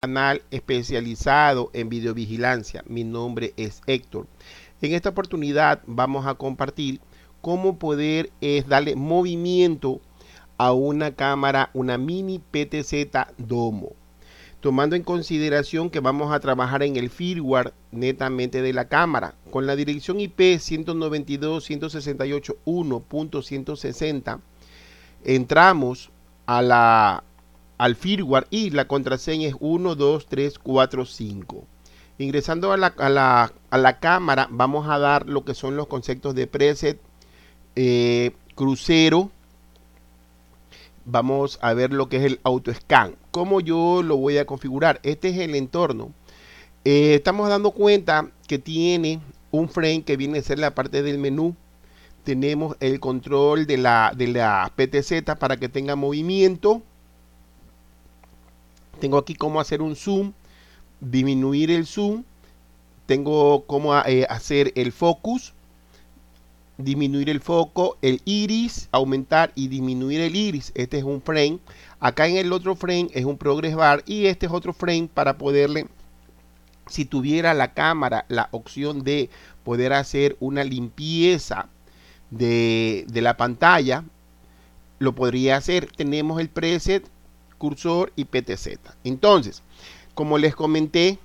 canal especializado en videovigilancia. Mi nombre es Héctor. En esta oportunidad vamos a compartir cómo poder es darle movimiento a una cámara, una mini PTZ Domo. Tomando en consideración que vamos a trabajar en el firmware netamente de la cámara, con la dirección IP 192.168.1.160, entramos a la al firmware y la contraseña es 12345. Ingresando a la, a, la, a la, cámara vamos a dar lo que son los conceptos de preset, eh, crucero. Vamos a ver lo que es el auto scan como yo lo voy a configurar? Este es el entorno. Eh, estamos dando cuenta que tiene un frame que viene a ser la parte del menú. Tenemos el control de la, de la PTZ para que tenga movimiento. Tengo aquí cómo hacer un zoom, disminuir el zoom. Tengo cómo eh, hacer el focus, disminuir el foco, el iris, aumentar y disminuir el iris. Este es un frame. Acá en el otro frame es un progress bar y este es otro frame para poderle, si tuviera la cámara, la opción de poder hacer una limpieza de, de la pantalla, lo podría hacer. Tenemos el preset cursor y PTZ. Entonces, como les comenté,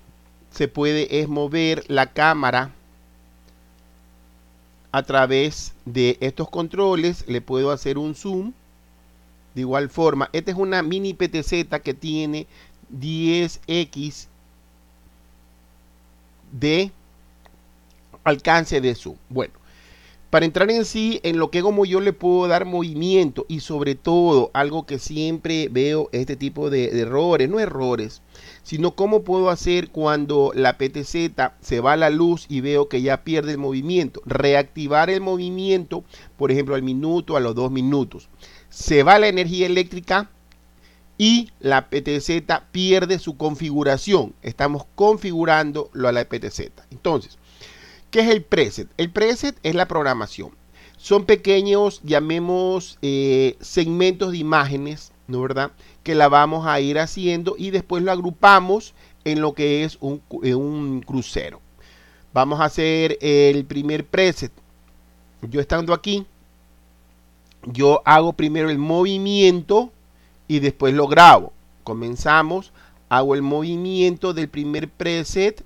se puede es mover la cámara a través de estos controles. Le puedo hacer un zoom. De igual forma, esta es una mini PTZ que tiene 10x de alcance de zoom. Bueno, para entrar en sí en lo que como yo le puedo dar movimiento y sobre todo algo que siempre veo este tipo de, errores, no errores, sino cómo puedo hacer cuando la PTZ se va a la luz y veo que ya pierde el movimiento. Reactivar el movimiento, por ejemplo, al minuto, a los dos minutos. Se va la energía eléctrica y la PTZ pierde su configuración. Estamos configurando lo a la PTZ. Entonces, ¿Qué es el preset? El preset es la programación. Son pequeños, llamemos, eh, segmentos de imágenes, ¿no verdad? Que la vamos a ir haciendo y después lo agrupamos en lo que es un, eh, un crucero. Vamos a hacer el primer preset. Yo estando aquí, yo hago primero el movimiento y después lo grabo. Comenzamos, hago el movimiento del primer preset.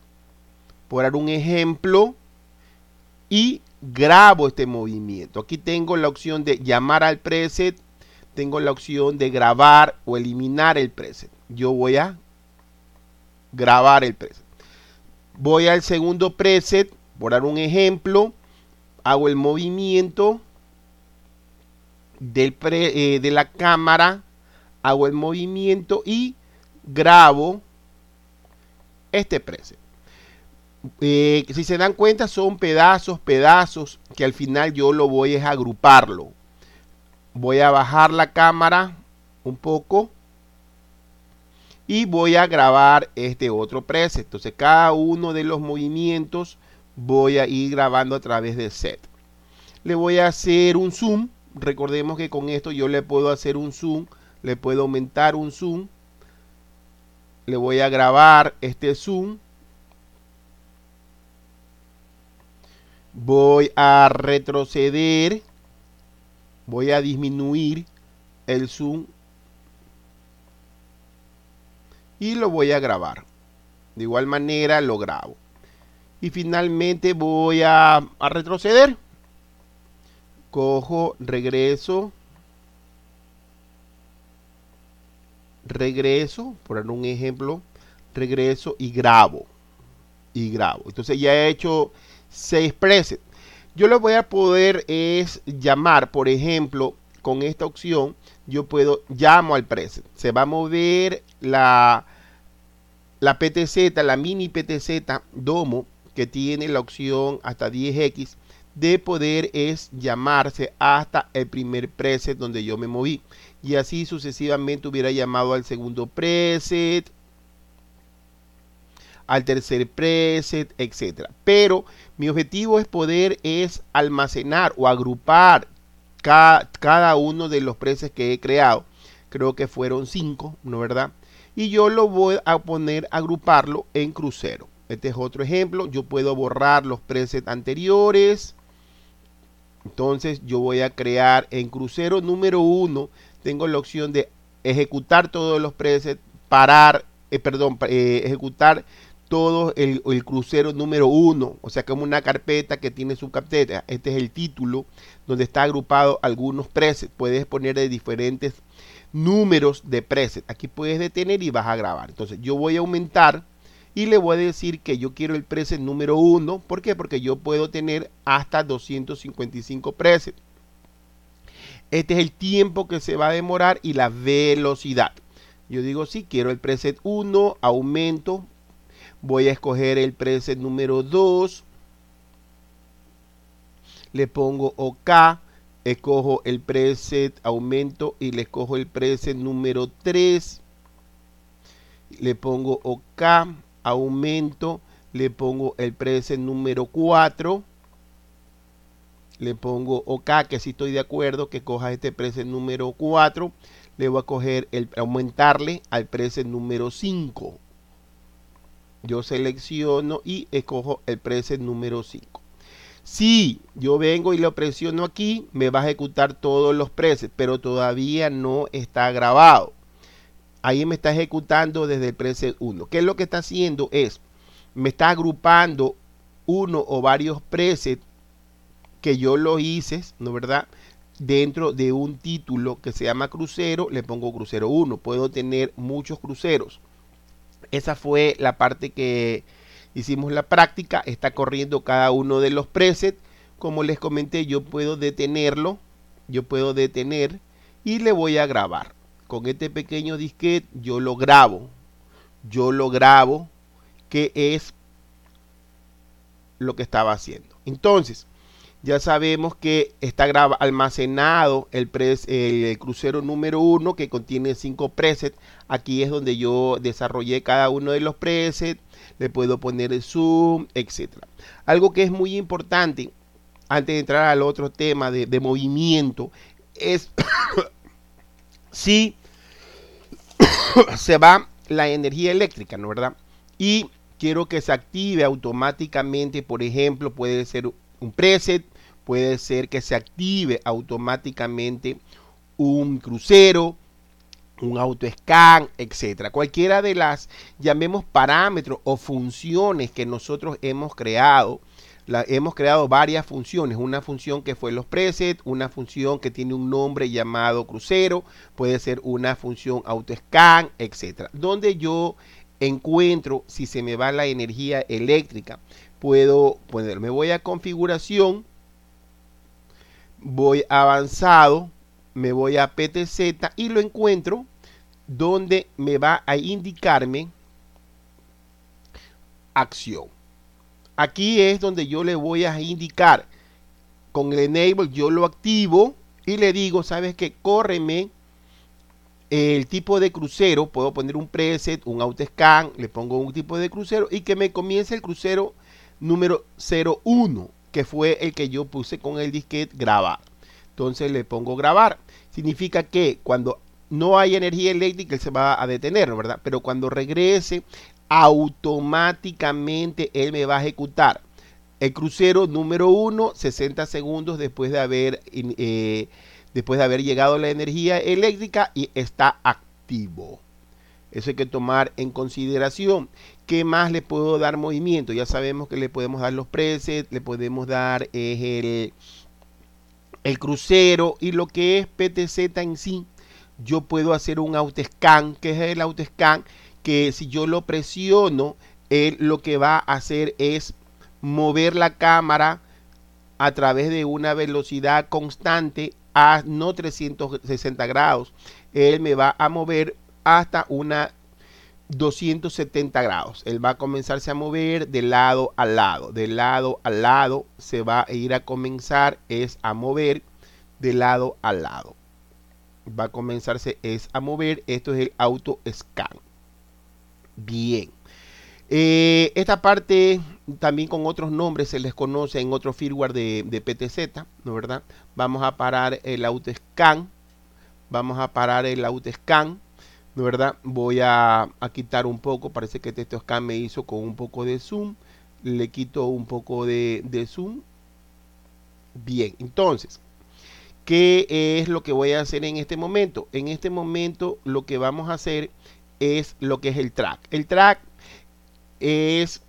Por dar un ejemplo, y grabo este movimiento. Aquí tengo la opción de llamar al preset, tengo la opción de grabar o eliminar el preset. Yo voy a grabar el preset. Voy al segundo preset, por dar un ejemplo, hago el movimiento eh, de la cámara, hago el movimiento y grabo este preset. Eh, si se dan cuenta son pedazos, pedazos, que al final yo lo voy a agruparlo. Voy a bajar la cámara un poco y voy a grabar este otro preset. Entonces cada uno de los movimientos voy a ir grabando a través del set. Le voy a hacer un zoom. Recordemos que con esto yo le puedo hacer un zoom, le puedo aumentar un zoom. Le voy a grabar este zoom voy a retroceder, voy a disminuir el zoom y lo voy a grabar. De igual manera lo grabo. Y finalmente voy a, retroceder. Cojo, regreso. Regreso, por un ejemplo. Regreso y grabo. Y grabo. Entonces ya he hecho se exprese. Yo lo voy a poder es llamar, por ejemplo, con esta opción, yo puedo llamo al preset. Se va a mover la, la PTZ, la mini PTZ Domo, que tiene la opción hasta 10X de poder es llamarse hasta el primer preset donde yo me moví. Y así sucesivamente hubiera llamado al segundo preset, al tercer preset, etcétera Pero mi objetivo es poder es almacenar o agrupar cada uno de los presets que he creado. Creo que fueron cinco ¿no verdad? Y yo lo voy a poner, agruparlo en crucero. Este es otro ejemplo. Yo puedo borrar los presets anteriores. Entonces yo voy a crear en crucero número uno Tengo la opción de ejecutar todos los presets, parar, eh, perdón, eh, ejecutar todo el, crucero número uno, o sea, como una carpeta que tiene su subcarpeta. Este es el título donde está agrupado algunos presets. Puedes poner de diferentes números de presets. Aquí puedes detener y vas a grabar. Entonces, yo voy a aumentar y le voy a decir que yo quiero el preset número uno. ¿Por qué? Porque yo puedo tener hasta 255 presets. Este es el tiempo que se va a demorar y la velocidad. Yo digo, sí, quiero el preset 1, aumento, Voy a escoger el preset número 2. Le pongo OK. Escojo el preset aumento y le escojo el preset número 3. Le pongo OK. Aumento. Le pongo el preset número 4 le pongo OK, que si estoy de acuerdo que coja este preset número 4, le voy a coger el aumentarle al preset número 5 yo selecciono y escojo el preset número 5. Si yo vengo y lo presiono aquí, me va a ejecutar todos los presets, pero todavía no está grabado. Ahí me está ejecutando desde el preset 1. ¿Qué es lo que está haciendo? Es, me está agrupando uno o varios presets que yo lo hice, ¿no verdad? Dentro de un título que se llama crucero, le pongo crucero 1. Puedo tener muchos cruceros. Esa fue la parte que hicimos la práctica. Está corriendo cada uno de los presets. Como les comenté, yo puedo detenerlo. Yo puedo detener y le voy a grabar. Con este pequeño disquete yo lo grabo. Yo lo grabo que es lo que estaba haciendo. Entonces, ya sabemos que está almacenado el, crucero número uno que contiene cinco presets. Aquí es donde yo desarrollé cada uno de los presets. Le puedo poner el zoom, etcétera. Algo que es muy importante antes de entrar al otro tema de, de movimiento es si se va la energía eléctrica, ¿no verdad? Y quiero que se active automáticamente, por ejemplo, puede ser un preset, puede ser que se active automáticamente un crucero, un auto-scan, etcétera. Cualquiera de las llamemos parámetros o funciones que nosotros hemos creado, la, hemos creado varias funciones. Una función que fue los presets, una función que tiene un nombre llamado crucero, puede ser una función auto-scan, etcétera. Donde yo encuentro si se me va la energía eléctrica. Puedo ponerme voy a configuración voy avanzado, me voy a PTZ y lo encuentro donde me va a indicarme acción. Aquí es donde yo le voy a indicar con el enable, yo lo activo y le digo, sabes que córreme el tipo de crucero, puedo poner un preset, un auto scan, le pongo un tipo de crucero y que me comience el crucero número 01 que fue el que yo puse con el disquete grabar. Entonces le pongo grabar. Significa que cuando no hay energía eléctrica, él se va a detener, ¿verdad? Pero cuando regrese, automáticamente él me va a ejecutar. El crucero número 1, 60 segundos después de haber eh, después de haber llegado la energía eléctrica y está activo. Eso hay que tomar en consideración. ¿Qué más le puedo dar movimiento? Ya sabemos que le podemos dar los presets, le podemos dar el, el crucero y lo que es PTZ en sí. Yo puedo hacer un scan que es el scan que si yo lo presiono, él lo que va a hacer es mover la cámara a través de una velocidad constante a no 360 grados. Él me va a mover hasta una 270 grados. Él va a comenzarse a mover de lado a lado, de lado a lado se va a ir a comenzar es a mover de lado a lado. Va a comenzarse es a mover. Esto es el auto scan. Bien. Eh, esta parte también con otros nombres se les conoce en otro firmware de, de PTZ, ¿no verdad? Vamos a parar el auto scan. Vamos a parar el auto scan ¿verdad? Voy a, quitar un poco, parece que este scan me hizo con un poco de zoom, le quito un poco de, de zoom. Bien, entonces, ¿qué es lo que voy a hacer en este momento? En este momento lo que vamos a hacer es lo que es el track. El track es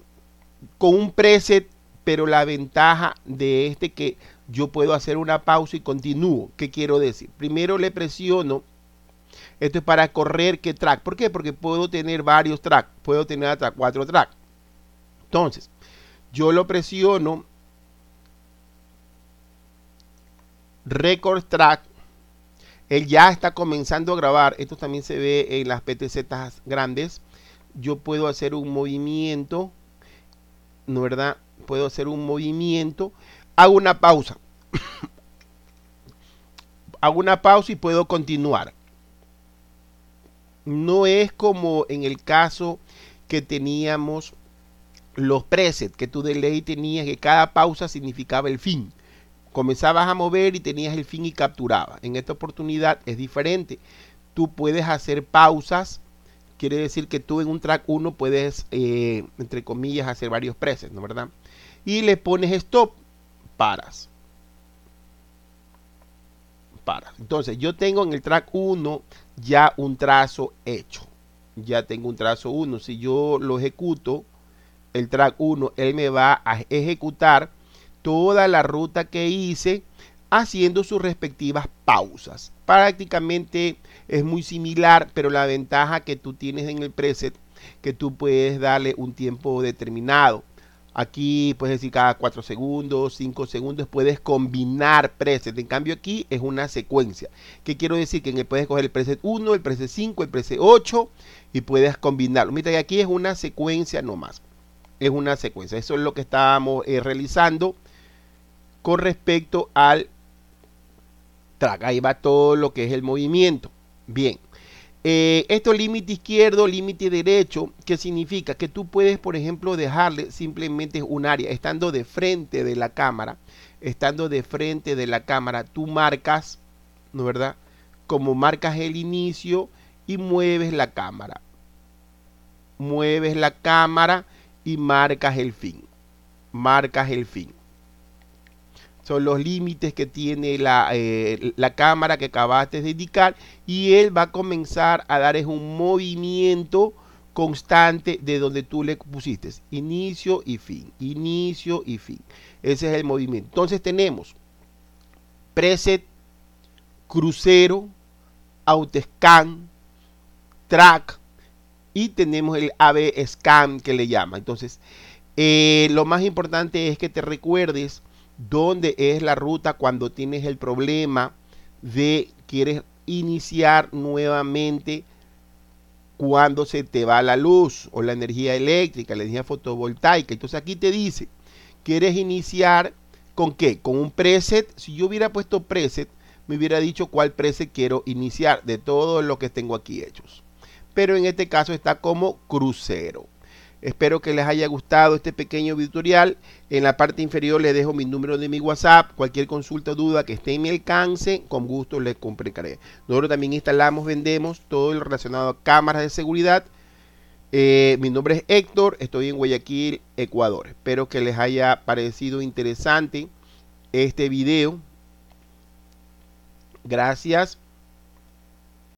con un preset, pero la ventaja de este que yo puedo hacer una pausa y continúo. ¿Qué quiero decir? Primero le presiono esto es para correr qué track. ¿Por qué? Porque puedo tener varios tracks. Puedo tener hasta cuatro tracks. Entonces, yo lo presiono. Record track. Él ya está comenzando a grabar. Esto también se ve en las PTZ grandes. Yo puedo hacer un movimiento. ¿No verdad? Puedo hacer un movimiento. Hago una pausa. Hago una pausa y puedo continuar. No es como en el caso que teníamos los presets, que tú de ley tenías que cada pausa significaba el fin. Comenzabas a mover y tenías el fin y capturaba. En esta oportunidad es diferente. Tú puedes hacer pausas. Quiere decir que tú en un track 1 puedes, eh, entre comillas, hacer varios presets, ¿no verdad? Y le pones stop, paras. Entonces, yo tengo en el track 1 ya un trazo hecho. Ya tengo un trazo 1. Si yo lo ejecuto, el track 1, él me va a ejecutar toda la ruta que hice haciendo sus respectivas pausas. Prácticamente es muy similar, pero la ventaja que tú tienes en el preset que tú puedes darle un tiempo determinado. Aquí puedes decir cada 4 segundos, 5 segundos, puedes combinar presets. En cambio aquí es una secuencia. ¿Qué quiero decir? Que puedes coger el preset 1, el preset 5, el preset 8 y puedes combinarlo. Mira que aquí es una secuencia nomás. Es una secuencia. Eso es lo que estábamos eh, realizando con respecto al track. Ahí va todo lo que es el movimiento. Bien. Eh, esto límite izquierdo, límite derecho, que significa que tú puedes, por ejemplo, dejarle simplemente un área, estando de frente de la cámara, estando de frente de la cámara, tú marcas, ¿no verdad? Como marcas el inicio y mueves la cámara. Mueves la cámara y marcas el fin. Marcas el fin son los límites que tiene eh, la, cámara que acabaste de indicar y él va a comenzar a dar un movimiento constante de donde tú le pusiste inicio y fin, inicio y fin. Ese es el movimiento. Entonces tenemos preset, crucero, scan track y tenemos el AB scan que le llama. Entonces, eh, lo más importante es que te recuerdes dónde es la ruta cuando tienes el problema de quieres iniciar nuevamente cuando se te va la luz o la energía eléctrica, la energía fotovoltaica. Entonces aquí te dice, quieres iniciar con qué? Con un preset. Si yo hubiera puesto preset, me hubiera dicho cuál preset quiero iniciar de todo lo que tengo aquí hechos. Pero en este caso está como crucero. Espero que les haya gustado este pequeño tutorial. En la parte inferior les dejo mi número de mi WhatsApp. Cualquier consulta o duda que esté en mi alcance, con gusto les complicaré Nosotros también instalamos, vendemos todo lo relacionado a cámaras de seguridad. Eh, mi nombre es Héctor, estoy en Guayaquil, Ecuador. Espero que les haya parecido interesante este video. Gracias